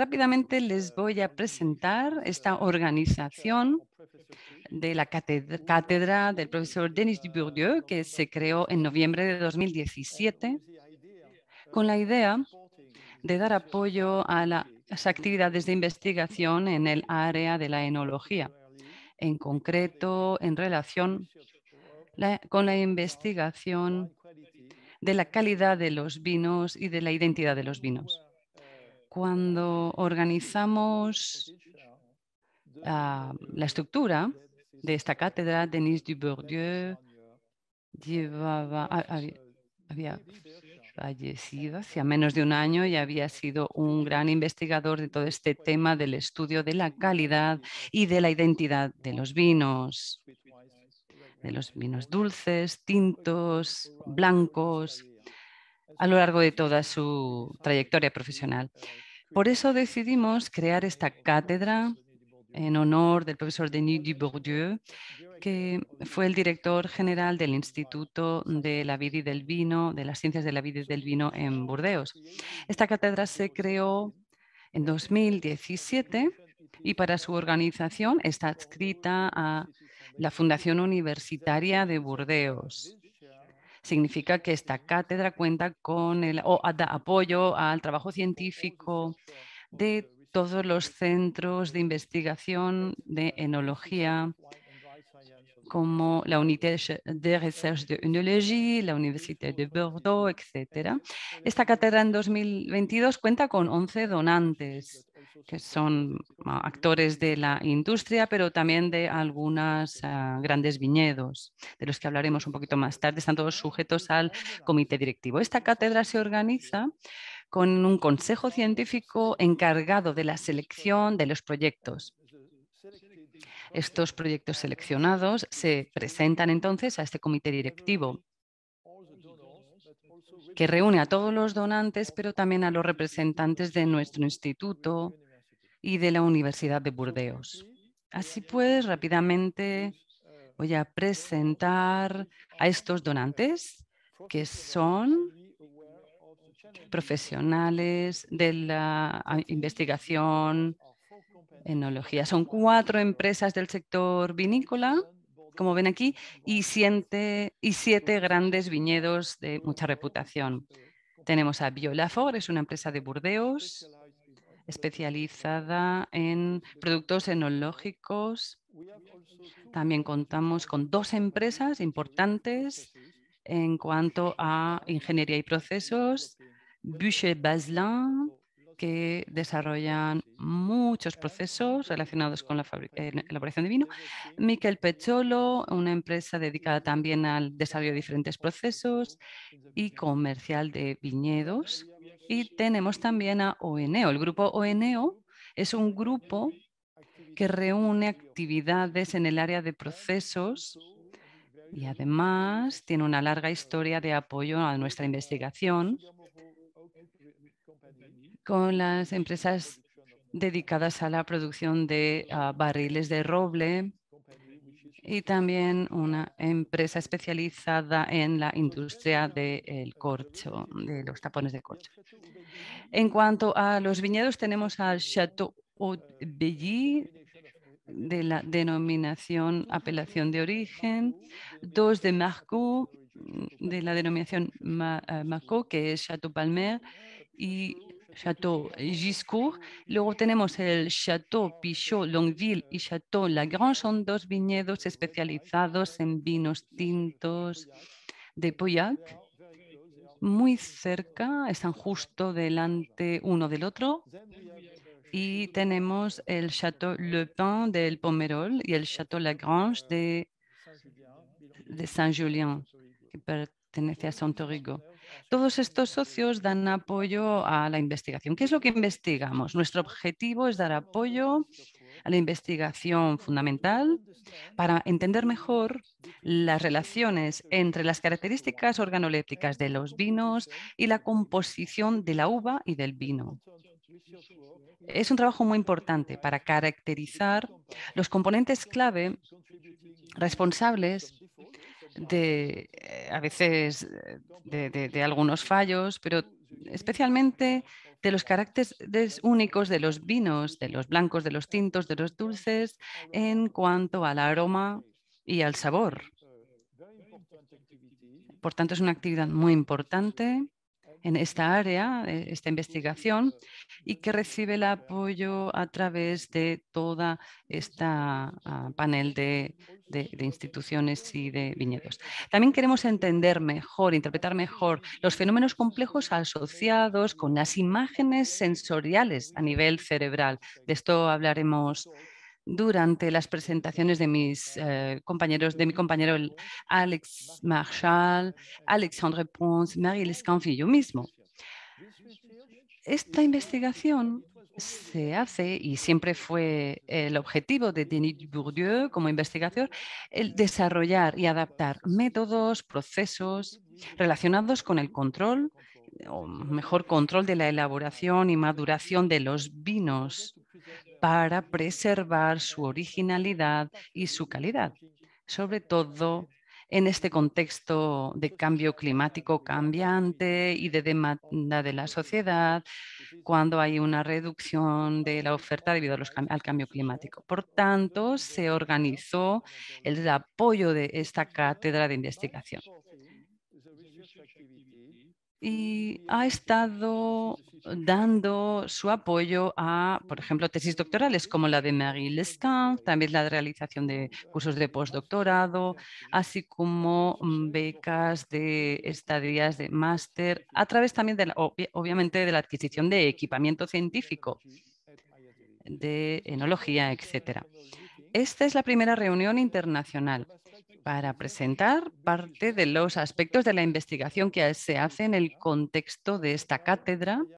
Rápidamente les voy a presentar esta organización de la cátedra, del profesor Denis Dubourdieu, que se creó en noviembre de 2017 con la idea de dar apoyo a las actividades de investigación en el área de la enología, en concreto en relación con la investigación de la calidad de los vinos y de la identidad de los vinos cuando organizamos ah, la estructura de esta cátedra, Denise Dubourdieu había fallecido hacía menos de un año y había sido un gran investigador de todo este tema del estudio de la calidad y de la identidad de los vinos, de los vinos dulces, tintos, blancos, a lo largo de toda su trayectoria profesional. Por eso decidimos crear esta cátedra en honor del profesor Denis Dubourdieu, que fue el director general del Instituto de la Vida y del Vino, de las Ciencias de la Vida y del Vino en Burdeos. Esta cátedra se creó en 2017 y para su organización está adscrita a la Fundación Universitaria de Burdeos significa que esta cátedra cuenta con el apoyo al trabajo científico de todos los centros de investigación de enología, como la Unité de Recherche de Enologie, la Université de Bordeaux, etc. Esta cátedra en 2022 cuenta con 11 donantes que son ah, actores de la industria, pero también de algunos ah, grandes viñedos, de los que hablaremos un poquito más tarde. Están todos sujetos al comité directivo. Esta cátedra se organiza con un consejo científico encargado de la selección de los proyectos. Estos proyectos seleccionados se presentan entonces a este comité directivo que reúne a todos los donantes, pero también a los representantes de nuestro instituto, y de la Universidad de Burdeos. Así pues, rápidamente voy a presentar a estos donantes que son profesionales de la ah, investigación enología. Son cuatro empresas del sector vinícola, como ven aquí, y siete, grandes viñedos de mucha reputación. Tenemos a Biolafor, es una empresa de Burdeos, especializada en productos enológicos. También contamos con dos empresas importantes en cuanto a ingeniería y procesos, Boucher Baselin, que desarrollan muchos procesos relacionados con la elaboración de vino. Miquel Pecholo, una empresa dedicada también al desarrollo de diferentes procesos y comercial de viñedos. Y tenemos también a ONEO. E el grupo ONEO e es un grupo que reúne actividades en el área de procesos y además tiene una larga historia de apoyo a nuestra investigación con las empresas dedicadas a la producción de ah, barriles de roble y también una empresa especializada en la industria del corcho, de los tapones de corcho. En cuanto a los viñedos, tenemos al Chateau Belly de la denominación apelación de origen, dos de Marcou de la denominación eh, Marcoux, que es Chateau Palmer, y Château Giscourt. Luego tenemos el Château Pichot Longueville y Château Lagrange. Son dos viñedos especializados en vinos tintos de Pauillac. Muy cerca, están justo delante uno del otro. Y tenemos el Château Le Pin del Pomerol y el Château Lagrange de de Saint-Julien, que pertenece a Santo Rico. Todos estos socios dan apoyo a la investigación. ¿Qué es lo que investigamos? Nuestro objetivo es dar apoyo a la investigación fundamental para entender mejor las relaciones entre las características organolépticas de los vinos y la composición de la uva y del vino. Es un trabajo muy importante para caracterizar los componentes clave responsables de eh, a veces eh, de, de algunos fallos, pero especialmente de los caracteres únicos de los vinos, de los blancos, de los tintos, de los dulces, en cuanto al aroma y al sabor. Por tanto, es una actividad muy importante en esta área, eh, esta investigación, y que recibe el apoyo a través de toda esta ah, panel de, de, de, instituciones y de viñedos. También queremos entender mejor, interpretar mejor los fenómenos complejos asociados con las imágenes sensoriales a nivel cerebral. De esto hablaremos durante las presentaciones de mis eh, compañeros, de mi compañero Alex Marshall, Alexandre Pons, Marie Lescanfi y yo mismo. Esta investigación se hace, y siempre fue el objetivo de Denis Bourdieu como investigador, el desarrollar y adaptar métodos, procesos relacionados con el control, o mejor control de la elaboración y maduración de los vinos para preservar su originalidad y su calidad, sobre todo en este contexto de cambio climático cambiante y de demanda de la sociedad, cuando hay una reducción de la oferta debido al cambio climático. Por tanto, se organizó el apoyo de esta cátedra de investigación y ha estado dando su apoyo a, por ejemplo, tesis doctorales como la de Marie Lescamp, también la realización de cursos de postdoctorado, así como mm, becas de estadías de máster, a través también, de eh, obviamente, de la adquisición de equipamiento científico, de enología, etc. Esta es la primera reunión internacional para presentar parte de los aspectos de la investigación que se hace en el contexto de esta cátedra